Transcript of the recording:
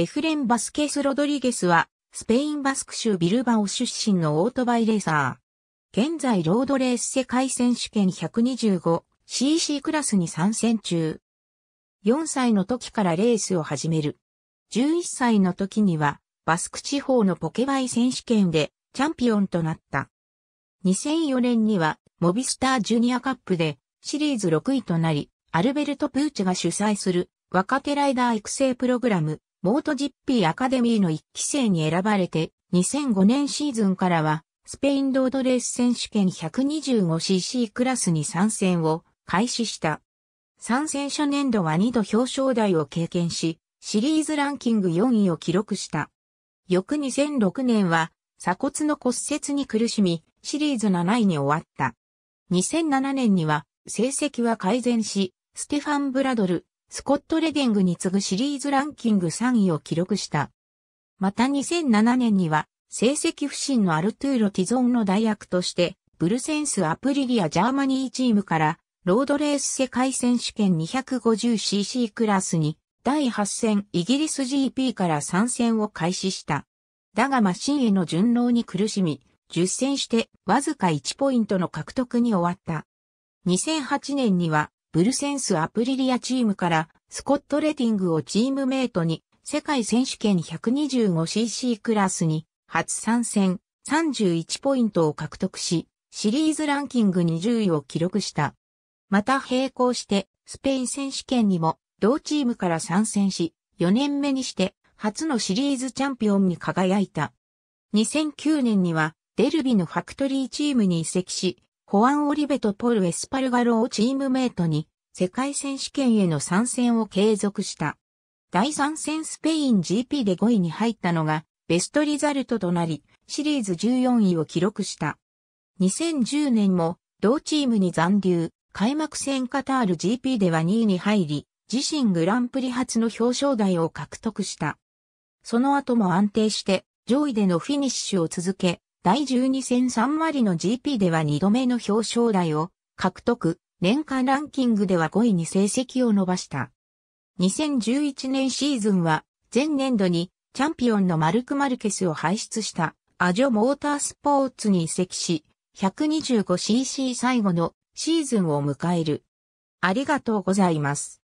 エフレン・バスケス・ロドリゲスは、スペインバスク州ビルバオ出身のオートバイレーサー。現在ロードレース世界選手権 125cc クラスに参戦中。4歳の時からレースを始める。11歳の時には、バスク地方のポケバイ選手権でチャンピオンとなった。2004年には、モビスタージュニアカップでシリーズ6位となり、アルベルト・プーチが主催する若手ライダー育成プログラム、モートジッピーアカデミーの一期生に選ばれて、2005年シーズンからは、スペインロードレース選手権 125cc クラスに参戦を開始した。参戦初年度は2度表彰台を経験し、シリーズランキング4位を記録した。翌2006年は鎖骨の骨折に苦しみ、シリーズ7位に終わった。2007年には成績は改善し、ステファン・ブラドル、スコット・レディングに次ぐシリーズランキング3位を記録した。また2007年には、成績不振のアルトゥーロ・ティゾンの代役として、ブルセンス・アプリリア・ジャーマニーチームから、ロードレース世界選手権 250cc クラスに、第8戦イギリス GP から参戦を開始した。だがマシンへの順応に苦しみ、10戦してわずか1ポイントの獲得に終わった。2008年にはブルセンス・アプリリアチームからスコット・レティングをチームメイトに世界選手権 125cc クラスに初参戦31ポイントを獲得しシリーズランキング20位を記録した。また並行してスペイン選手権にも同チームから参戦し4年目にして初のシリーズチャンピオンに輝いた。2009年にはデルビのファクトリーチームに移籍しホアン・オリベとポル・エスパルガロをチームメイトに、世界選手権への参戦を継続した。第3戦スペイン GP で5位に入ったのが、ベストリザルトとなり、シリーズ14位を記録した。2010年も、同チームに残留、開幕戦カタール GP では2位に入り、自身グランプリ初の表彰台を獲得した。その後も安定して上位でのフィニッシュを続け、第12戦3割の GP では2度目の表彰台を獲得、年間ランキングでは5位に成績を伸ばした。2011年シーズンは前年度にチャンピオンのマルク・マルケスを輩出したアジョモータースポーツに移籍し 125cc 最後のシーズンを迎える。ありがとうございます。